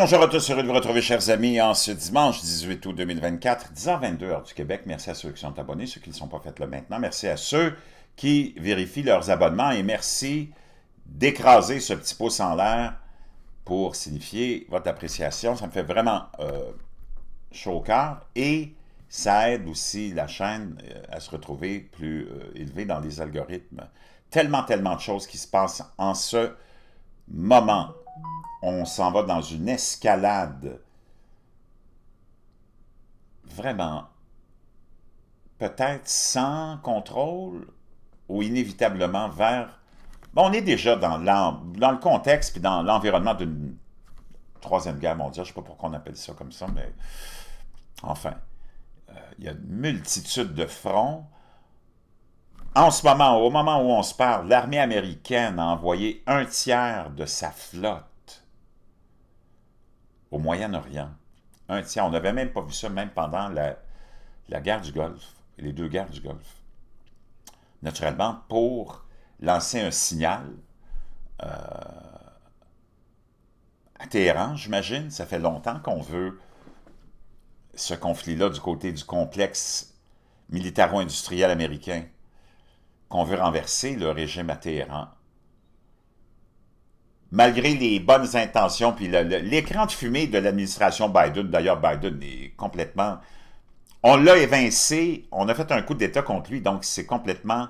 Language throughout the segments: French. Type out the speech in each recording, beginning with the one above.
bonjour à tous, heureux de vous retrouver, chers amis, en ce dimanche 18 août 2024, 10h22 heure du Québec. Merci à ceux qui sont abonnés, ceux qui ne sont pas faits là maintenant. Merci à ceux qui vérifient leurs abonnements et merci d'écraser ce petit pouce en l'air pour signifier votre appréciation. Ça me fait vraiment euh, chaud au cœur et ça aide aussi la chaîne euh, à se retrouver plus euh, élevée dans les algorithmes. Tellement, tellement de choses qui se passent en ce moment on s'en va dans une escalade vraiment peut-être sans contrôle ou inévitablement vers... on est déjà dans, le contexte puis dans l'environnement d'une troisième guerre mondiale. Je ne sais pas pourquoi on appelle ça comme ça, mais enfin, euh, il y a une multitude de fronts. En ce moment, au moment où on se parle, l'armée américaine a envoyé un tiers de sa flotte au Moyen-Orient. Un tiers, on n'avait même pas vu ça, même pendant la, guerre du Golfe, les deux guerres du Golfe. Naturellement, pour lancer un signal à euh, Téhéran, j'imagine, ça fait longtemps qu'on veut ce conflit-là du côté du complexe militaro-industriel américain, qu'on veut renverser le régime à Téhéran malgré les bonnes intentions, puis l'écran de fumée de l'administration Biden, d'ailleurs Biden est complètement... On l'a évincé, on a fait un coup d'État contre lui, donc c'est complètement...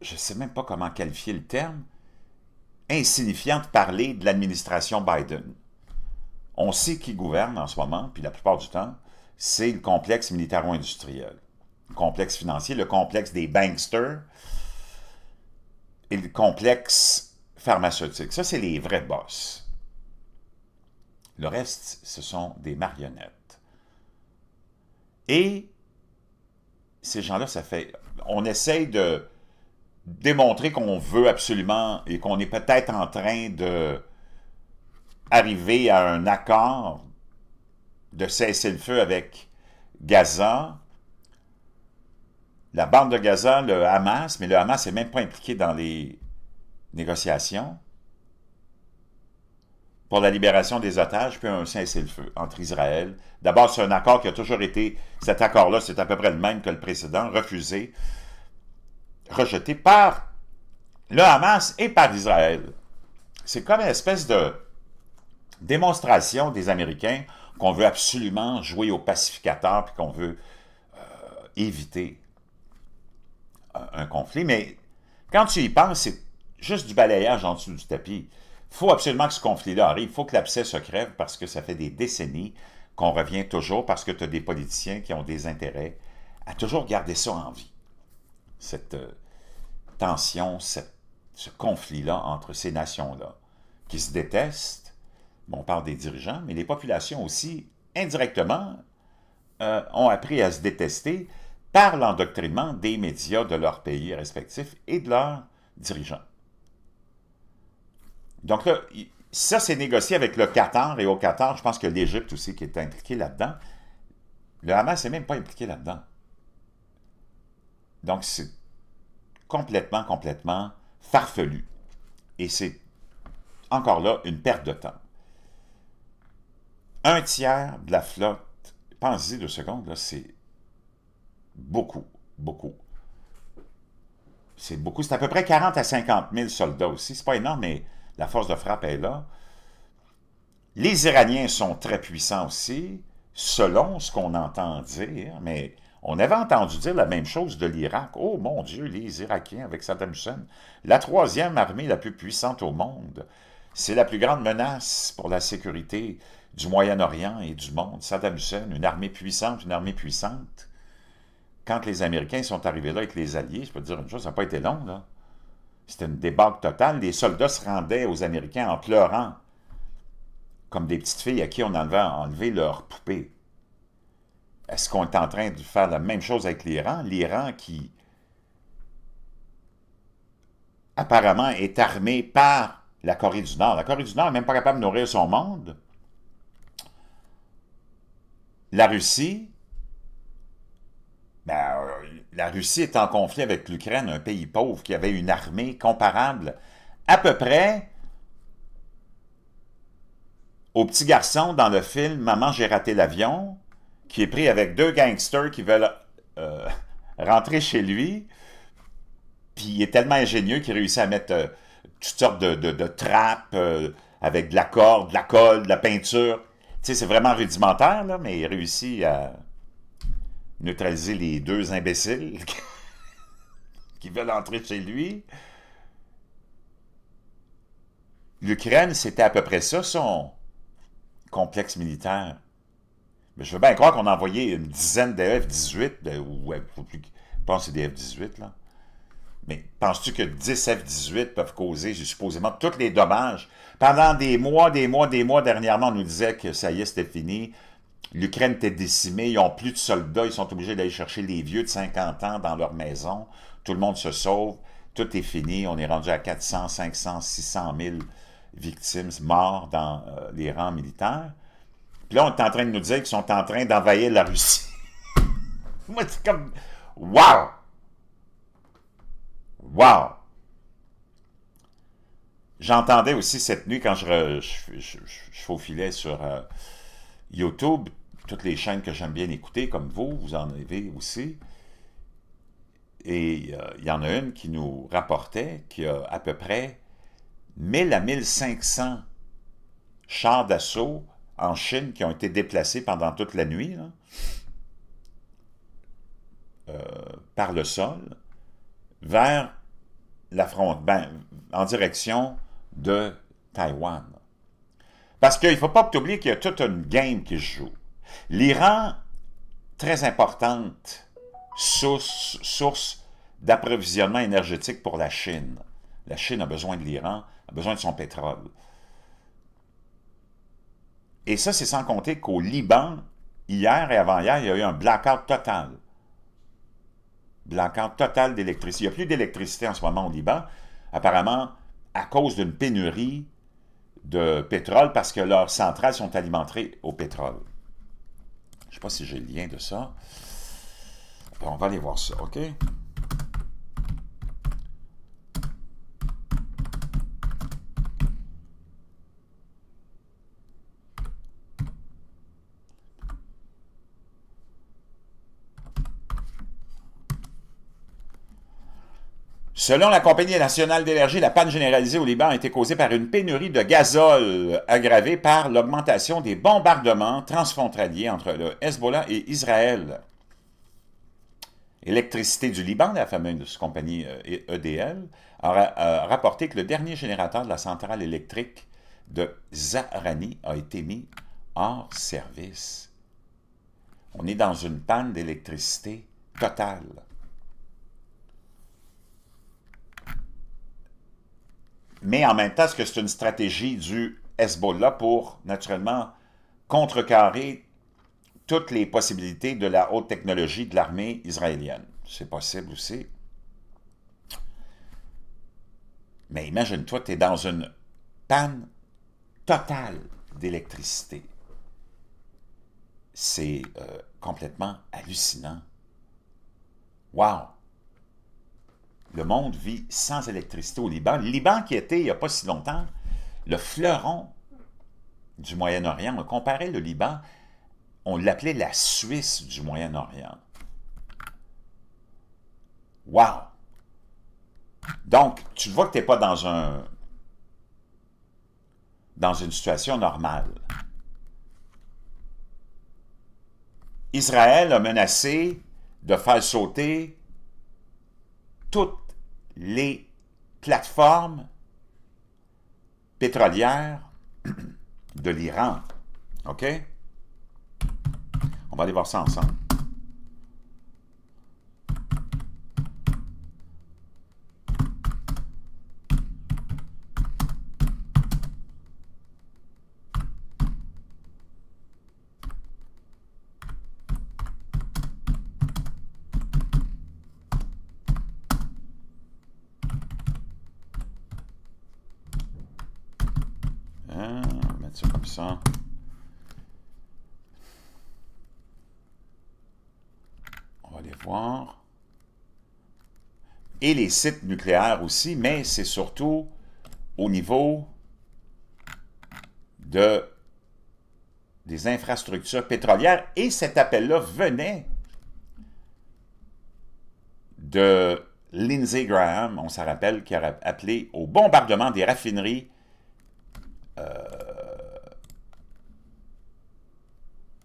Je ne sais même pas comment qualifier le terme, insignifiant de parler de l'administration Biden. On sait qui gouverne en ce moment, puis la plupart du temps, c'est le complexe militaro-industriel, le complexe financier, le complexe des banksters, et le complexe pharmaceutique. Ça, c'est les vrais boss. Le reste, ce sont des marionnettes. Et ces gens-là, ça fait... On essaye de démontrer qu'on veut absolument et qu'on est peut-être en train de arriver à un accord de cessez le feu avec Gaza, la bande de Gaza, le Hamas, mais le Hamas n'est même pas impliqué dans les négociations pour la libération des otages, puis un cessez-le-feu entre Israël. D'abord, c'est un accord qui a toujours été, cet accord-là, c'est à peu près le même que le précédent, refusé, rejeté par le Hamas et par Israël. C'est comme une espèce de démonstration des Américains qu'on veut absolument jouer au pacificateur, puis qu'on veut euh, éviter un conflit, mais quand tu y penses, c'est juste du balayage en dessous du tapis. Il faut absolument que ce conflit-là arrive. Il faut que l'abcès se crève parce que ça fait des décennies qu'on revient toujours parce que tu as des politiciens qui ont des intérêts à toujours garder ça en vie. Cette euh, tension, ce conflit-là entre ces nations-là qui se détestent. on parle des dirigeants, mais les populations aussi, indirectement, euh, ont appris à se détester par l'endoctrinement des médias de leurs pays respectifs et de leurs dirigeants. Donc là, ça, c'est négocié avec le Qatar, et au Qatar, je pense que l'Égypte aussi qui est impliquée là-dedans. Le Hamas n'est même pas impliqué là-dedans. Donc, c'est complètement, complètement farfelu. Et c'est encore là une perte de temps. Un tiers de la flotte, pensez deux secondes, c'est beaucoup, beaucoup. C'est beaucoup. C'est à peu près 40 à 50 000 soldats aussi. C'est pas énorme, mais la force de frappe est là. Les Iraniens sont très puissants aussi, selon ce qu'on entend dire, mais on avait entendu dire la même chose de l'Irak. Oh mon Dieu, les Irakiens avec Saddam Hussein, la troisième armée la plus puissante au monde. C'est la plus grande menace pour la sécurité du Moyen-Orient et du monde. Saddam Hussein, une armée puissante, une armée puissante quand les Américains sont arrivés là avec les Alliés, je peux te dire une chose, ça n'a pas été long, là. C'était une débarque totale. Les soldats se rendaient aux Américains en pleurant, comme des petites filles à qui on avait enlevé leur poupée. Est-ce qu'on est en train de faire la même chose avec l'Iran? L'Iran qui, apparemment, est armé par la Corée du Nord. La Corée du Nord n'est même pas capable de nourrir son monde. La Russie, ben, euh, la Russie est en conflit avec l'Ukraine, un pays pauvre qui avait une armée comparable à peu près au petit garçon dans le film Maman, j'ai raté l'avion, qui est pris avec deux gangsters qui veulent euh, rentrer chez lui. Puis il est tellement ingénieux qu'il réussit à mettre euh, toutes sortes de, trappes avec de la corde, de la colle, de la peinture. Tu sais, c'est vraiment rudimentaire, là, mais il réussit à neutraliser les deux imbéciles qui veulent entrer chez lui. L'Ukraine, c'était à peu près ça, son complexe militaire. Mais je veux bien croire qu'on a envoyé une dizaine de F-18, ou je pense que c'est des F-18, là. Mais penses-tu que 10 F-18 peuvent causer supposément tous les dommages? Pendant des mois, des mois, des mois, dernièrement, on nous disait que ça y est, c'était fini. L'Ukraine était décimée, ils n'ont plus de soldats, ils sont obligés d'aller chercher les vieux de 50 ans dans leur maison. Tout le monde se sauve, tout est fini, on est rendu à 400, 500, 600 000 victimes morts dans euh, les rangs militaires. Puis là, on est en train de nous dire qu'ils sont en train d'envahir la Russie. Moi, c'est comme... Wow! Wow! J'entendais aussi cette nuit, quand je, faufilais sur euh, YouTube, toutes les chaînes que j'aime bien écouter, comme vous, vous en avez aussi. Et euh, il y en a une qui nous rapportait qu'il y a à peu près 1000 à 1500 chars d'assaut en Chine qui ont été déplacés pendant toute la nuit euh, par le sol vers la fronte, ben, en direction de Taïwan. Parce qu'il ne faut pas oublier qu'il y a toute une game qui se joue. L'Iran, très importante source, d'approvisionnement énergétique pour la Chine. La Chine a besoin de l'Iran, a besoin de son pétrole. Et ça, c'est sans compter qu'au Liban, hier et avant-hier, il y a eu un blackout total. Blackout total d'électricité. Il n'y a plus d'électricité en ce moment au Liban, apparemment à cause d'une pénurie de pétrole parce que leurs centrales sont alimentées au pétrole. Je ne sais pas si j'ai le lien de ça. Ben, on va aller voir ça, OK? Selon la Compagnie nationale d'énergie, la panne généralisée au Liban a été causée par une pénurie de gazole aggravée par l'augmentation des bombardements transfrontaliers entre le Hezbollah et Israël. Électricité du Liban, la fameuse compagnie EDL, euh, e a rapporté que le dernier générateur de la centrale électrique de Zahrani a été mis hors service. On est dans une panne d'électricité totale. Mais en même temps, est-ce que c'est une stratégie du Hezbollah pour, naturellement, contrecarrer toutes les possibilités de la haute technologie de l'armée israélienne? C'est possible aussi. Mais imagine-toi, tu es dans une panne totale d'électricité. C'est euh, complètement hallucinant. Waouh! le monde vit sans électricité au Liban. Le Liban qui était, il n'y a pas si longtemps, le fleuron du Moyen-Orient. On comparait le Liban, on l'appelait la Suisse du Moyen-Orient. Wow! Donc, tu vois que tu n'es pas dans un dans une situation normale. Israël a menacé de faire sauter toute les plateformes pétrolières de l'Iran. OK? On va aller voir ça ensemble. On va les voir. Et les sites nucléaires aussi, mais c'est surtout au niveau de, des infrastructures pétrolières. Et cet appel-là venait de Lindsey Graham, on s'en rappelle, qui a appelé au bombardement des raffineries euh,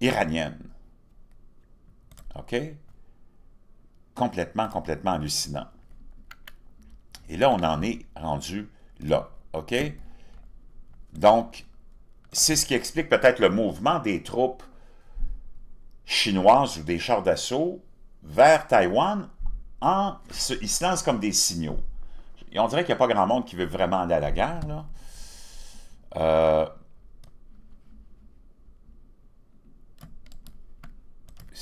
iranienne. OK? Complètement, complètement hallucinant. Et là, on en est rendu là. OK? Donc, c'est ce qui explique peut-être le mouvement des troupes chinoises ou des chars d'assaut vers Taïwan. En, ils se lancent comme des signaux. Et on dirait qu'il n'y a pas grand monde qui veut vraiment aller à la guerre. Là. Euh,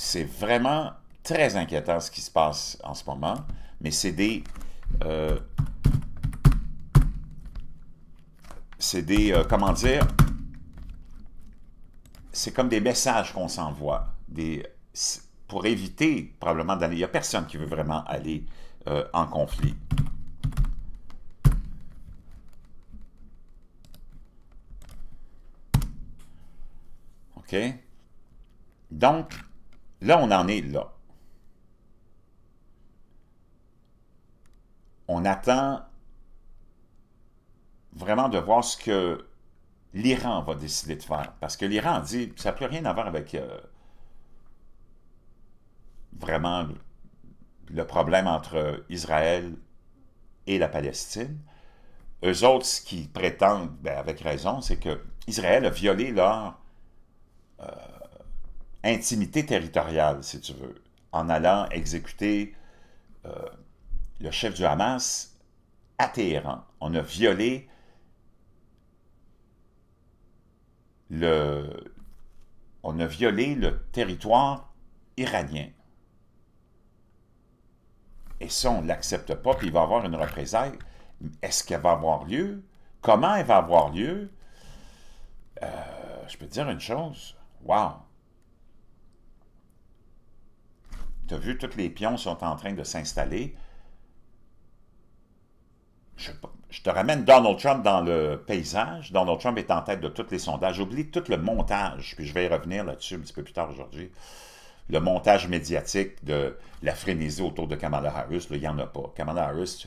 c'est vraiment très inquiétant ce qui se passe en ce moment, mais c'est des... Euh, c'est des... Euh, comment dire? C'est comme des messages qu'on s'envoie. Des, pour éviter probablement d'aller... Il n'y a personne qui veut vraiment aller euh, en conflit. OK? Donc, Là, on en est là. On attend vraiment de voir ce que l'Iran va décider de faire. Parce que l'Iran dit, ça n'a plus rien à voir avec euh, vraiment le, problème entre Israël et la Palestine. Eux autres, ce qu'ils prétendent, ben, avec raison, c'est que Israël a violé leur... Euh, intimité territoriale, si tu veux, en allant exécuter euh, le chef du Hamas à Téhéran. On a violé le, on a violé le territoire iranien. Et ça, on ne l'accepte pas, puis il va y avoir une représailles. Est-ce qu'elle va avoir lieu? Comment elle va avoir lieu? Euh, je peux dire une chose. waouh! Tu as vu, tous les pions sont en train de s'installer. Je, te ramène Donald Trump dans le paysage. Donald Trump est en tête de tous les sondages. Oublie tout le montage, puis je vais y revenir là-dessus un petit peu plus tard aujourd'hui. Le montage médiatique de la frénésie autour de Kamala Harris, il n'y en a pas. Kamala Harris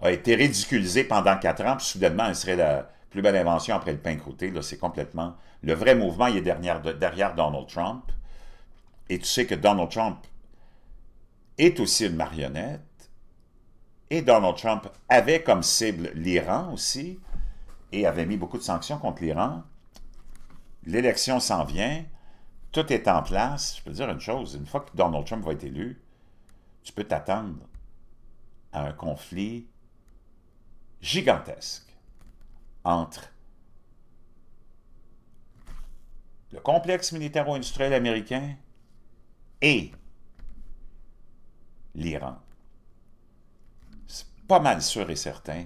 a été ridiculisée pendant quatre ans, puis soudainement, elle serait la plus belle invention après le pain croûté. C'est complètement... Le vrai mouvement, il est derrière Donald Trump. Et tu sais que Donald Trump est aussi une marionnette, et Donald Trump avait comme cible l'Iran aussi, et avait mis beaucoup de sanctions contre l'Iran. L'élection s'en vient, tout est en place. Je peux dire une chose, une fois que Donald Trump va être élu, tu peux t'attendre à un conflit gigantesque entre le complexe militaro-industriel américain et l'Iran. C'est pas mal sûr et certain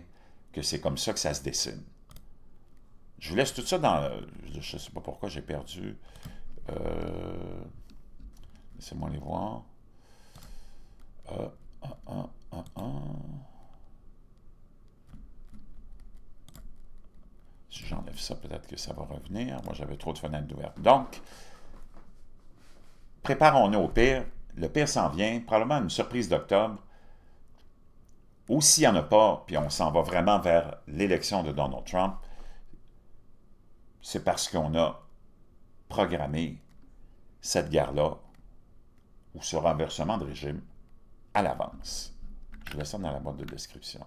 que c'est comme ça que ça se dessine. Je vous laisse tout ça dans... Je ne sais pas pourquoi j'ai perdu... Euh, laissez-moi les voir. Euh, euh, si j'enlève ça, peut-être que ça va revenir. Moi, j'avais trop de fenêtres ouvertes. Donc, préparons-nous au pire le pire s'en vient, probablement une surprise d'octobre, ou s'il n'y en a pas, puis on s'en va vraiment vers l'élection de Donald Trump, c'est parce qu'on a programmé cette guerre-là, ou ce renversement de régime, à l'avance. Je vous laisse ça dans la boîte de description.